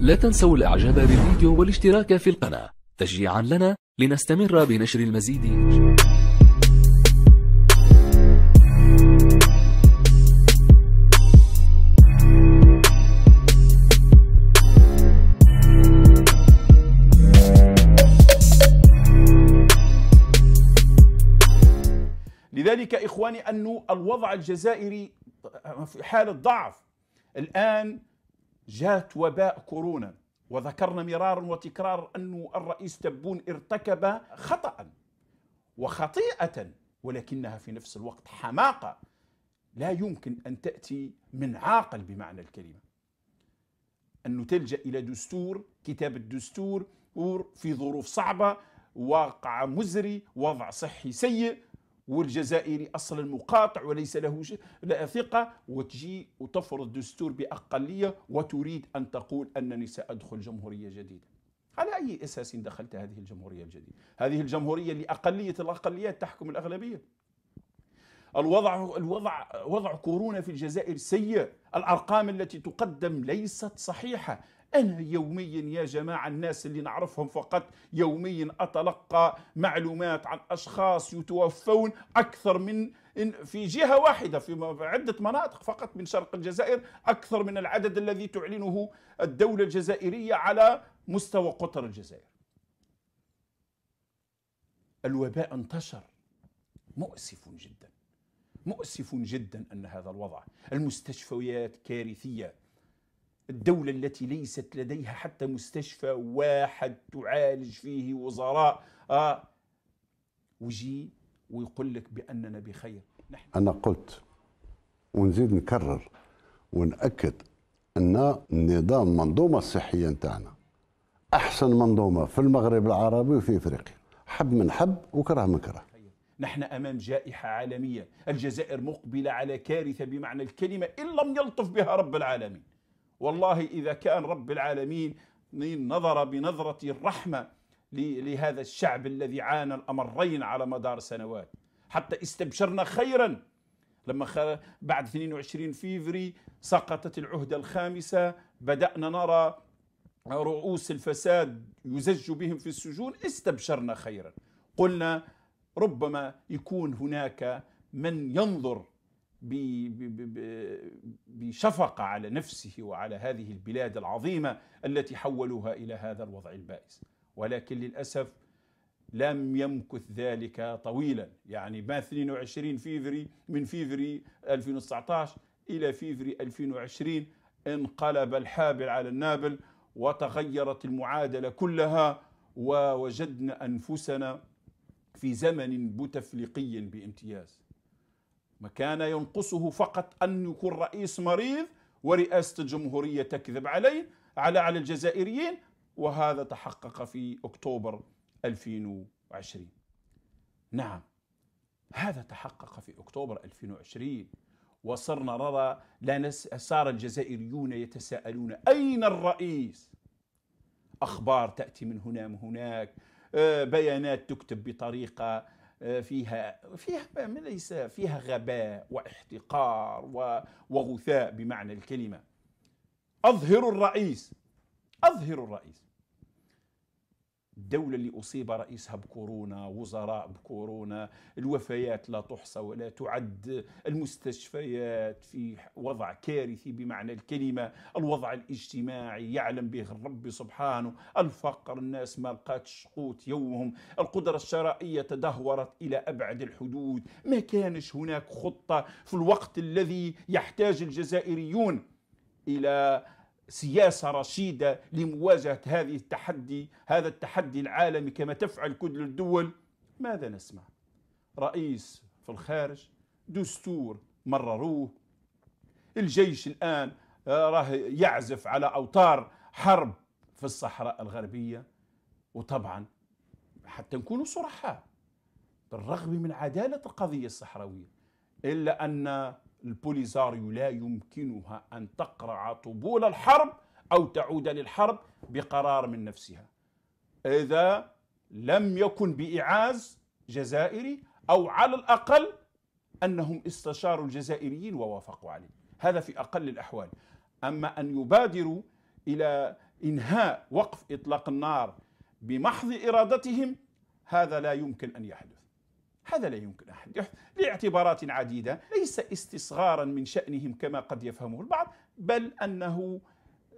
لا تنسوا الإعجاب بالفيديو والاشتراك في القناة تشجيعا لنا لنستمر بنشر المزيد لذلك إخواني أن الوضع الجزائري في حالة ضعف الآن جات وباء كورونا وذكرنا مرارا وتكرارا أن الرئيس تبون ارتكب خطأ وخطيئة ولكنها في نفس الوقت حماقة لا يمكن أن تأتي من عاقل بمعنى الكلمة أنه تلجأ إلى دستور كتاب الدستور في ظروف صعبة واقع مزري وضع صحي سيء والجزائري اصلا مقاطع وليس له ثقه وتجي وتفرض دستور باقليه وتريد ان تقول انني سادخل جمهوريه جديده. على اي اساس دخلت هذه الجمهوريه الجديده؟ هذه الجمهوريه لاقليه الاقليات تحكم الاغلبيه. الوضع الوضع وضع كورونا في الجزائر سيء، الارقام التي تقدم ليست صحيحه، أنا يوميا يا جماعة الناس اللي نعرفهم فقط يوميا أتلقى معلومات عن أشخاص يتوفون أكثر من في جهة واحدة في عدة مناطق فقط من شرق الجزائر أكثر من العدد الذي تعلنه الدولة الجزائرية على مستوى قطر الجزائر الوباء انتشر مؤسف جدا مؤسف جدا أن هذا الوضع المستشفيات كارثية الدولة التي ليست لديها حتى مستشفى واحد تعالج فيه وزراء آه ويجي ويقول لك بأننا بخير نحن أنا قلت ونزيد نكرر ونأكد أن النظام المنظومة الصحية نتاعنا أحسن منظومة في المغرب العربي وفي إفريقيا حب من حب وكره من كره نحن أمام جائحة عالمية الجزائر مقبلة على كارثة بمعنى الكلمة إن لم يلطف بها رب العالمين والله إذا كان رب العالمين نظر بنظرة الرحمة لهذا الشعب الذي عانى الأمرين على مدار سنوات حتى استبشرنا خيرا لما بعد 22 فيفري سقطت العهدة الخامسة بدأنا نرى رؤوس الفساد يزج بهم في السجون استبشرنا خيرا قلنا ربما يكون هناك من ينظر بشفقة على نفسه وعلى هذه البلاد العظيمة التي حولوها إلى هذا الوضع البائس ولكن للأسف لم يمكث ذلك طويلا يعني ما 22 فيفري من فيفري 2019 إلى فيفري 2020 انقلب الحابل على النابل وتغيرت المعادلة كلها ووجدنا أنفسنا في زمن بوتفليقي بامتياز ما كان ينقصه فقط أن يكون رئيس مريض ورئاسة الجمهورية تكذب عليه على على الجزائريين وهذا تحقق في أكتوبر 2020 نعم هذا تحقق في أكتوبر 2020 وصرنا نرى لا نس... صار الجزائريون يتساءلون أين الرئيس أخبار تأتي من هنا من هناك آه، بيانات تكتب بطريقة آه، فيها فيها ليس فيها غباء واحتقار وغثاء بمعنى الكلمه اظهر الرئيس اظهر الرئيس الدولة اللي أصيب رئيسها بكورونا وزراء بكورونا الوفيات لا تحصى ولا تعد المستشفيات في وضع كارثي بمعنى الكلمة الوضع الاجتماعي يعلم به الرب سبحانه الفقر الناس ما لقاتش قوت يومهم القدرة الشرائية تدهورت إلى أبعد الحدود ما كانش هناك خطة في الوقت الذي يحتاج الجزائريون إلى سياسة رشيدة لمواجهة هذه التحدي هذا التحدي العالمي كما تفعل كل الدول ماذا نسمع رئيس في الخارج دستور مرروه الجيش الآن آه، راه يعزف على أوتار حرب في الصحراء الغربية وطبعا حتى نكونوا صرحاء بالرغم من عدالة القضية الصحراوية إلا أن البوليزاريو لا يمكنها أن تقرع طبول الحرب أو تعود للحرب بقرار من نفسها إذا لم يكن بإعاز جزائري أو على الأقل أنهم استشاروا الجزائريين ووافقوا عليه هذا في أقل الأحوال أما أن يبادروا إلى إنهاء وقف إطلاق النار بمحض إرادتهم هذا لا يمكن أن يحدث هذا لا يمكن أحد لاعتبارات عديدة ليس استصغارا من شأنهم كما قد يفهمه البعض بل أنه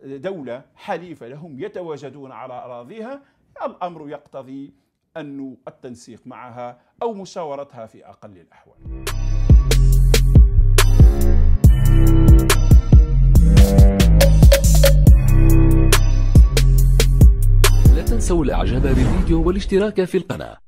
دولة حليفة لهم يتواجدون على أراضيها الأمر يقتضي أن التنسيق معها أو مشاورتها في أقل الأحوال لا تنسوا الإعجاب بالفيديو والاشتراك في القناة